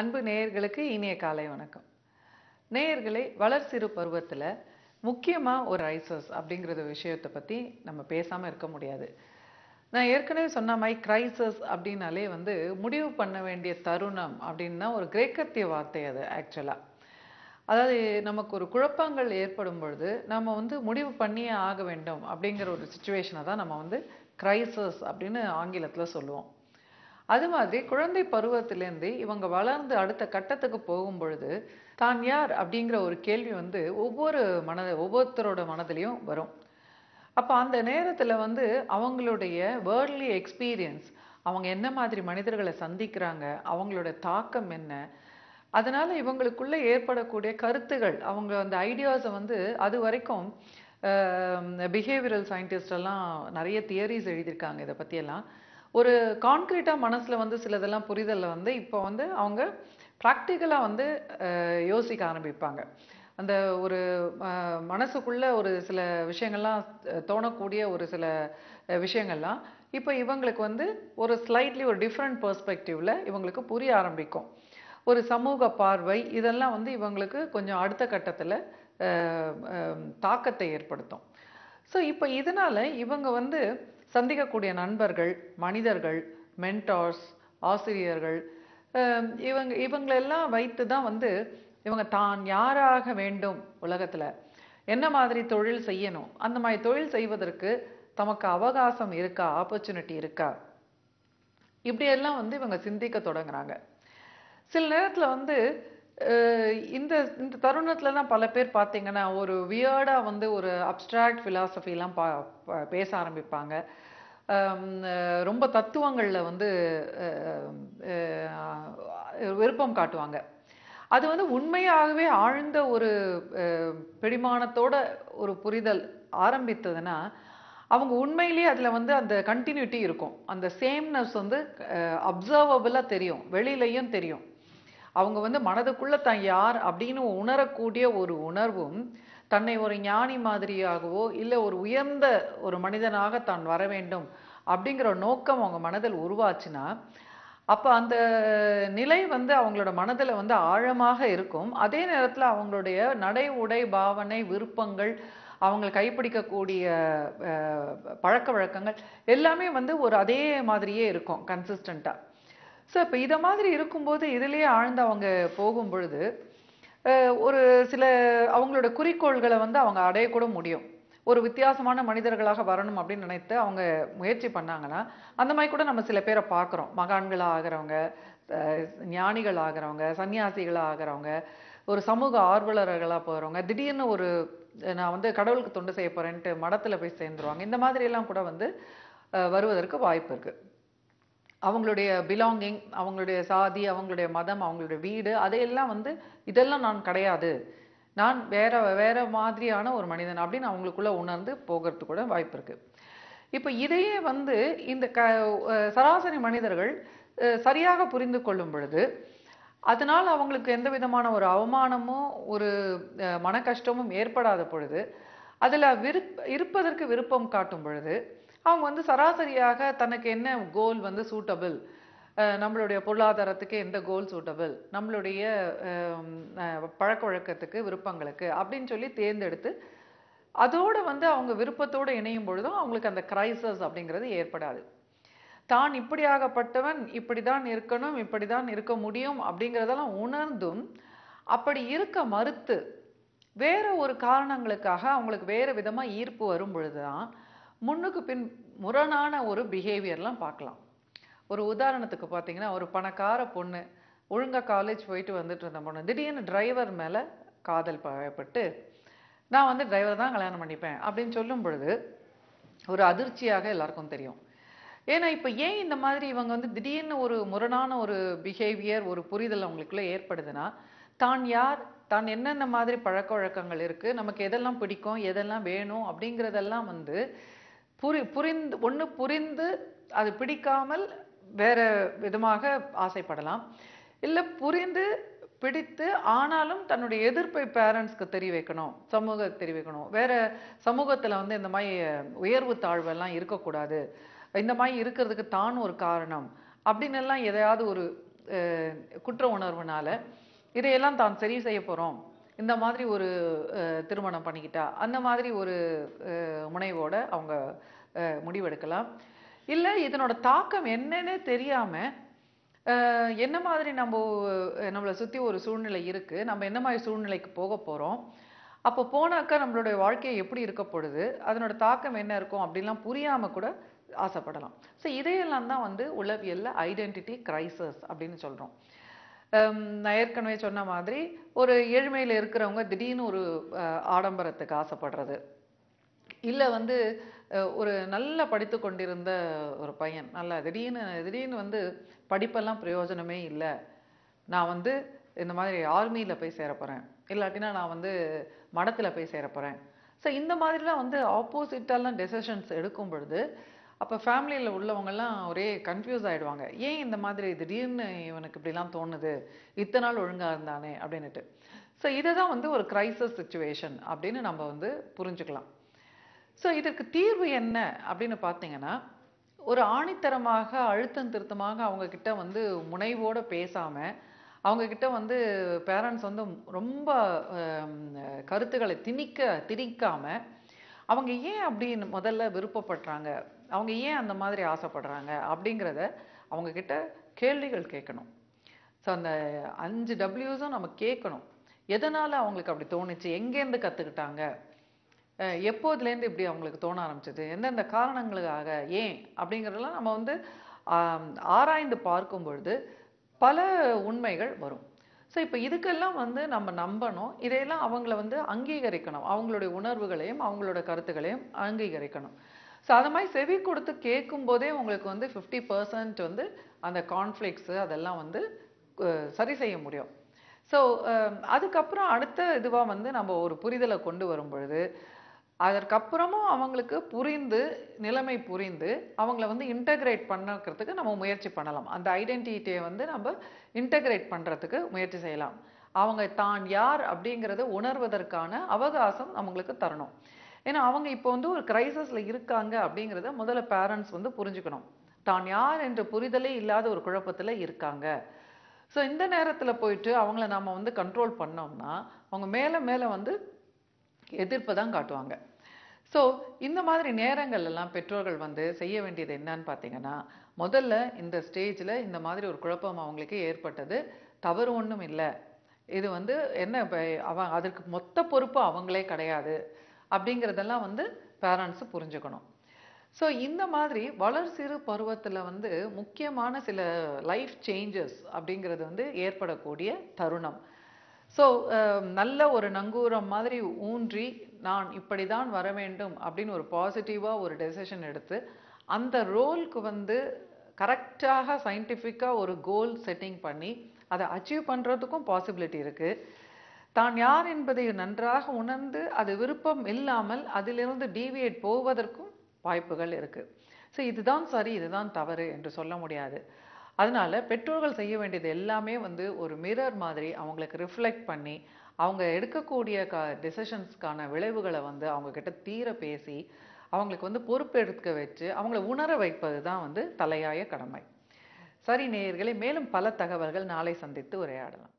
அன்பு நேயர்களுக்கு இனிய காலை வணக்கம் நேயர்களை வளர்சிறு பருவத்தில் முக்கியமாக ஒரு ஐசஸ் அப்படிங்கிற விஷயத்தை பற்றி நம்ம பேசாமல் இருக்க முடியாது நான் ஏற்கனவே சொன்ன மாதிரி கிரைசஸ் அப்படின்னாலே வந்து முடிவு பண்ண வேண்டிய தருணம் அப்படின்னா ஒரு கிரேக்கத்திய வார்த்தை அது ஆக்சுவலாக அதாவது நமக்கு ஒரு குழப்பங்கள் ஏற்படும் பொழுது நம்ம வந்து முடிவு பண்ணியே ஆக வேண்டும் அப்படிங்கிற ஒரு சுச்சுவேஷனை தான் நம்ம வந்து கிரைசஸ் அப்படின்னு ஆங்கிலத்தில் சொல்லுவோம் அது மாதிரி குழந்தை பருவத்திலேருந்து இவங்க வளர்ந்து அடுத்த கட்டத்துக்கு போகும் பொழுது தான் யார் அப்படிங்கிற ஒரு கேள்வி வந்து ஒவ்வொரு மனத ஒவ்வொருத்தரோட மனதிலையும் வரும் அப்போ அந்த நேரத்தில் வந்து அவங்களுடைய வேர்ல்ட்லி எக்ஸ்பீரியன்ஸ் அவங்க என்ன மாதிரி மனிதர்களை சந்திக்கிறாங்க அவங்களோட தாக்கம் என்ன அதனால் இவங்களுக்குள்ளே ஏற்படக்கூடிய கருத்துகள் அவங்க அந்த ஐடியாஸை வந்து அது வரைக்கும் பிஹேவியரல் சயின்டிஸ்டெல்லாம் நிறைய தியரிஸ் எழுதியிருக்காங்க இதை பற்றியெல்லாம் ஒரு கான்க்ரீட்டாக மனசில் வந்து சிலதெல்லாம் புரிதலில் வந்து இப்போ வந்து அவங்க ப்ராக்டிக்கலாக வந்து யோசிக்க ஆரம்பிப்பாங்க அந்த ஒரு மனசுக்குள்ளே ஒரு சில விஷயங்கள்லாம் தோணக்கூடிய ஒரு சில விஷயங்கள்லாம் இப்போ இவங்களுக்கு வந்து ஒரு ஸ்லைட்லி ஒரு டிஃப்ரெண்ட் பர்ஸ்பெக்டிவில் இவங்களுக்கு புரிய ஆரம்பிக்கும் ஒரு சமூக பார்வை இதெல்லாம் வந்து இவங்களுக்கு கொஞ்சம் அடுத்த கட்டத்தில் தாக்கத்தை ஏற்படுத்தும் ஸோ இப்போ இதனால் இவங்க வந்து சந்திக்கக்கூடிய நண்பர்கள் மனிதர்கள் மென்டார்ஸ் ஆசிரியர்கள் இவங்க இவங்களெல்லாம் வைத்து தான் வந்து இவங்க தான் யாராக வேண்டும் உலகத்தில் என்ன மாதிரி தொழில் செய்யணும் அந்த மாதிரி தொழில் செய்வதற்கு தமக்கு அவகாசம் இருக்கா ஆப்பர்ச்சுனிட்டி இருக்கா இப்படியெல்லாம் வந்து இவங்க சிந்திக்க தொடங்குறாங்க சில நேரத்தில் வந்து இந்த இந்த தருணத்துல தான் பல பேர் பார்த்தீங்கன்னா ஒரு வியர்டா வந்து ஒரு அப்ட்ராக்ட் ஃபிலாசபிலாம் பா பேச ஆரம்பிப்பாங்க ரொம்ப தத்துவங்களில் வந்து விருப்பம் காட்டுவாங்க அது வந்து உண்மையாகவே ஆழ்ந்த ஒரு பிடிமானத்தோட ஒரு புரிதல் ஆரம்பித்ததுன்னா அவங்க உண்மையிலேயே அதில் வந்து அந்த கண்டினியூட்டி இருக்கும் அந்த சேம்னஸ் வந்து அப்சர்வபிளாக தெரியும் வெளியிலையும் தெரியும் அவங்க வந்து மனதுக்குள்ளே தான் யார் அப்படின்னு உணரக்கூடிய ஒரு உணர்வும் தன்னை ஒரு ஞானி மாதிரியாகவோ இல்லை ஒரு உயர்ந்த ஒரு மனிதனாக தான் வர வேண்டும் அப்படிங்கிற நோக்கம் அவங்க மனதில் உருவாச்சுன்னா அப்போ அந்த நிலை வந்து அவங்களோட மனதில் வந்து ஆழமாக இருக்கும் அதே நேரத்தில் அவங்களுடைய நடை உடை பாவனை விருப்பங்கள் அவங்க கைப்பிடிக்கக்கூடிய பழக்க வழக்கங்கள் எல்லாமே வந்து ஒரு அதே மாதிரியே இருக்கும் கன்சிஸ்டண்ட்டாக ஸோ இப்போ இதை மாதிரி இருக்கும்போது இதுலேயே ஆழ்ந்து அவங்க போகும் பொழுது ஒரு சில அவங்களோட குறிக்கோள்களை வந்து அவங்க அடையக்கூட முடியும் ஒரு வித்தியாசமான மனிதர்களாக வரணும் அப்படின்னு நினைத்து அவங்க முயற்சி பண்ணாங்கன்னா அந்த மாதிரி கூட நம்ம சில பேரை பார்க்குறோம் மகான்களாக ஆகிறவங்க ஞானிகள் ஆகிறவங்க சன்னியாசிகளாக ஆகிறவங்க ஒரு சமூக ஆர்வலர்களாக போகிறவங்க திடீர்னு ஒரு நான் வந்து கடவுளுக்கு தொண்டு செய்ய போகிறேன்ட்டு மடத்தில் போய் சேர்ந்துருவாங்க இந்த மாதிரியெல்லாம் கூட வந்து வருவதற்கு வாய்ப்பு இருக்குது அவங்களுடைய பிலாங்கிங் அவங்களுடைய சாதி அவங்களுடைய மதம் அவங்களுடைய வீடு அதையெல்லாம் வந்து இதெல்லாம் நான் கிடையாது நான் வேற வேற மாதிரியான ஒரு மனிதன் அப்படின்னு அவங்களுக்குள்ள உணர்ந்து போகிறது கூட வாய்ப்பு இருக்கு இப்போ இதையே வந்து இந்த க சராசரி மனிதர்கள் சரியாக புரிந்து கொள்ளும் பொழுது அதனால் அவங்களுக்கு எந்த விதமான ஒரு அவமானமும் ஒரு மன கஷ்டமும் ஏற்படாத பொழுது அதில் விருப் இருப்பதற்கு விருப்பம் காட்டும் பொழுது அவங்க வந்து சராசரியாக தனக்கு என்ன கோல் வந்து சூட்டபிள் நம்மளுடைய பொருளாதாரத்துக்கு எந்த கோல் சூட்டபிள் நம்மளுடைய பழக்க வழக்கத்துக்கு விருப்பங்களுக்கு அப்படின்னு சொல்லி தேர்ந்தெடுத்து அதோடு வந்து அவங்க விருப்பத்தோடு இணையும் பொழுதும் அவங்களுக்கு அந்த கிரைசஸ் அப்படிங்கிறது ஏற்படாது தான் இப்படியாகப்பட்டவன் இப்படி தான் இருக்கணும் இப்படி தான் இருக்க முடியும் அப்படிங்கிறதெல்லாம் உணர்ந்தும் அப்படி இருக்க மறுத்து வேறு ஒரு காரணங்களுக்காக அவங்களுக்கு வேறு விதமாக ஈர்ப்பு வரும் பொழுது தான் முன்னுக்கு பின் முரணான ஒரு பிஹேவியர்லாம் பார்க்கலாம் ஒரு உதாரணத்துக்கு பார்த்தீங்கன்னா ஒரு பணக்கார பொண்ணு ஒழுங்காக காலேஜ் போயிட்டு வந்துட்டு இருந்த பொண்ணு திடீர்னு டிரைவர் மேலே காதல் பட்டு நான் வந்து டிரைவர் தான் கல்யாணம் பண்ணிப்பேன் அப்படின்னு சொல்லும் பொழுது ஒரு அதிர்ச்சியாக எல்லாருக்கும் தெரியும் ஏன்னா இப்போ ஏன் இந்த மாதிரி இவங்க வந்து திடீர்னு ஒரு முரணான ஒரு பிஹேவியர் ஒரு புரிதல் அவங்களுக்குள்ளே ஏற்படுதுன்னா தான் யார் தான் என்னென்ன மாதிரி பழக்க வழக்கங்கள் இருக்குது நமக்கு எதெல்லாம் பிடிக்கும் எதெல்லாம் வேணும் அப்படிங்கிறதெல்லாம் வந்து புரி புரிந்து ஒன்று புரிந்து அது பிடிக்காமல் வேறு விதமாக ஆசைப்படலாம் இல்லை புரிந்து பிடித்து ஆனாலும் தன்னுடைய எதிர்ப்பை பேரண்ட்ஸ்க்கு தெரிவிக்கணும் சமூக தெரிவிக்கணும் வேறு சமூகத்தில் வந்து இந்த மாதிரி உயர்வு தாழ்வெல்லாம் இருக்கக்கூடாது இந்த மாதிரி இருக்கிறதுக்கு தான் ஒரு காரணம் அப்படின்னு எல்லாம் எதையாவது ஒரு குற்ற உணர்வுனால இதையெல்லாம் தான் சரி செய்ய போகிறோம் இந்த மாதிரி ஒரு திருமணம் பண்ணிக்கிட்டா அந்த மாதிரி ஒரு முனைவோடு அவங்க முடிவெடுக்கலாம் இல்லை இதனோட தாக்கம் என்னன்னு தெரியாமல் என்ன மாதிரி நம்ம நம்மளை சுற்றி ஒரு சூழ்நிலை இருக்குது நம்ம என்ன மாதிரி சூழ்நிலைக்கு போக போகிறோம் அப்போ போனாக்கா நம்மளுடைய வாழ்க்கையை எப்படி இருக்க பொழுது அதனோட தாக்கம் என்ன இருக்கும் அப்படின்லாம் புரியாமல் கூட ஆசைப்படலாம் ஸோ இதையெல்லாம் தான் வந்து உளவியலில் ஐடென்டிட்டி கிரைசஸ் அப்படின்னு சொல்கிறோம் நான் ஏற்கனவே சொன்ன மாதிரி ஒரு ஏழ்மையில் இருக்கிறவங்க திடீர்னு ஒரு ஆடம்பரத்துக்கு ஆசைப்படுறது இல்லை வந்து ஒரு நல்லா படித்து கொண்டிருந்த ஒரு பையன் நல்லா திடீர்னு திடீர்னு வந்து படிப்பெல்லாம் பிரயோஜனமே இல்லை நான் வந்து இந்த மாதிரி ஆர்மியில் போய் சேரப்போகிறேன் இல்லாட்டினா நான் வந்து மடத்தில் போய் சேரப்போகிறேன் ஸோ இந்த மாதிரிலாம் வந்து ஆப்போசிட்டெல்லாம் டெசிஷன்ஸ் எடுக்கும் பொழுது அப்போ ஃபேமிலியில் உள்ளவங்கெல்லாம் ஒரே கன்ஃபியூஸ் ஆகிடுவாங்க ஏன் இந்த மாதிரி திடீர்னு இவனுக்கு இப்படிலாம் தோணுது இத்தனை நாள் ஒழுங்காக இருந்தானே அப்படின்னுட்டு ஸோ இதை தான் வந்து ஒரு க்ரைசஸ் சுச்சுவேஷன் அப்படின்னு நம்ம வந்து புரிஞ்சுக்கலாம் ஸோ இதற்கு தீர்வு என்ன அப்படின்னு பார்த்தீங்கன்னா ஒரு ஆணித்தரமாக அழுத்தம் திருத்தமாக அவங்கக்கிட்ட வந்து முனைவோடு பேசாமல் அவங்கக்கிட்ட வந்து பேரண்ட்ஸ் வந்து ரொம்ப கருத்துக்களை திணிக்க திணிக்காமல் அவங்க ஏன் அப்படின்னு முதல்ல விருப்பப்படுறாங்க அவங்க ஏன் அந்த மாதிரி ஆசைப்படுறாங்க அப்படிங்கிறத அவங்கக்கிட்ட கேள்விகள் கேட்கணும் ஸோ அந்த அஞ்சு டபிள்யூஸும் நம்ம கேட்கணும் எதனால் அவங்களுக்கு அப்படி தோணுச்சு எங்கேருந்து கற்றுக்கிட்டாங்க எப்போதுலேருந்து இப்படி அவங்களுக்கு தோண ஆரம்பிச்சது எந்தெந்த காரணங்களுக்காக ஏன் அப்படிங்கிறதெல்லாம் நம்ம வந்து ஆராய்ந்து பார்க்கும் பொழுது பல உண்மைகள் வரும் ஸோ இப்போ இதுக்கெல்லாம் வந்து நம்ம நம்பணும் இதையெல்லாம் அவங்கள வந்து அங்கீகரிக்கணும் அவங்களுடைய உணர்வுகளையும் அவங்களோட கருத்துக்களையும் அங்கீகரிக்கணும் ஸோ அந்த மாதிரி செவி கொடுத்து கேட்கும் போதே உங்களுக்கு வந்து ஃபிஃப்டி பர்சன்ட் வந்து அந்த கான்ஃப்ளிக்ஸு அதெல்லாம் வந்து சரி செய்ய முடியும் ஸோ அதுக்கப்புறம் அடுத்த இதுவாக வந்து நம்ம ஒரு புரிதலை கொண்டு வரும் பொழுது அதற்கப்புறமும் அவங்களுக்கு புரிந்து நிலைமை புரிந்து அவங்கள வந்து இன்டகிரேட் பண்ணக்கிறதுக்கு நம்ம முயற்சி பண்ணலாம் அந்த ஐடென்டிட்டியை வந்து நம்ம இன்டகிரேட் பண்ணுறதுக்கு முயற்சி செய்யலாம் அவங்க தான் யார் அப்படிங்கிறத உணர்வதற்கான அவகாசம் அவங்களுக்கு தரணும் ஏன்னா அவங்க இப்போ வந்து ஒரு கிரைசஸில் இருக்காங்க அப்படிங்கிறத முதல்ல பேரண்ட்ஸ் வந்து புரிஞ்சுக்கணும் தான் யார் என்ற புரிதலே இல்லாத ஒரு குழப்பத்தில் இருக்காங்க ஸோ இந்த நேரத்தில் போயிட்டு அவங்கள நம்ம வந்து கண்ட்ரோல் பண்ணோம்னா அவங்க மேலே மேலே வந்து எதிர்ப்பை தான் காட்டுவாங்க ஸோ இந்த மாதிரி நேரங்கள்லாம் பெற்றோர்கள் வந்து செய்ய வேண்டியது என்னன்னு பார்த்தீங்கன்னா முதல்ல இந்த ஸ்டேஜில் இந்த மாதிரி ஒரு குழப்பம் அவங்களுக்கு ஏற்பட்டது தவறு ஒன்றும் இல்லை இது வந்து என்ன அவ அதற்கு மொத்த பொறுப்பு அவங்களே கிடையாது அப்படிங்கிறதெல்லாம் வந்து பேரண்ட்ஸு புரிஞ்சுக்கணும் ஸோ இந்த மாதிரி வளர் சிறு பருவத்தில் வந்து முக்கியமான சில லைஃப் சேஞ்சஸ் அப்படிங்கிறது வந்து ஏற்படக்கூடிய தருணம் ஸோ நல்ல ஒரு நங்கூரம் மாதிரி ஊன்றி நான் இப்படி தான் வர வேண்டும் அப்படின்னு ஒரு பாசிட்டிவாக ஒரு டெசிஷன் எடுத்து அந்த ரோலுக்கு வந்து கரெக்டாக சயின்டிஃபிக்காக ஒரு கோல் செட்டிங் பண்ணி அதை அச்சீவ் பண்ணுறதுக்கும் பாசிபிலிட்டி இருக்குது தான் யார் என்பதை நன்றாக உணர்ந்து அது விருப்பம் இல்லாமல் அதிலிருந்து டீவியேட் போவதற்கும் வாய்ப்புகள் இருக்குது ஸோ இதுதான் சரி இதுதான் தவறு என்று சொல்ல முடியாது அதனால் பெற்றோர்கள் செய்ய வேண்டியது எல்லாமே வந்து ஒரு மிரர் மாதிரி அவங்களுக்கு ரிஃப்ளெக்ட் பண்ணி அவங்க எடுக்கக்கூடிய க டிசிஷன்ஸ்க்கான விளைவுகளை வந்து அவங்கக்கிட்ட தீர பேசி அவங்களுக்கு வந்து பொறுப்பெடுக்க வச்சு அவங்கள உணர வைப்பது தான் வந்து தலையாய கடமை சரி நேயர்களை மேலும் பல தகவல்கள் நாளை சந்தித்து உரையாடலாம்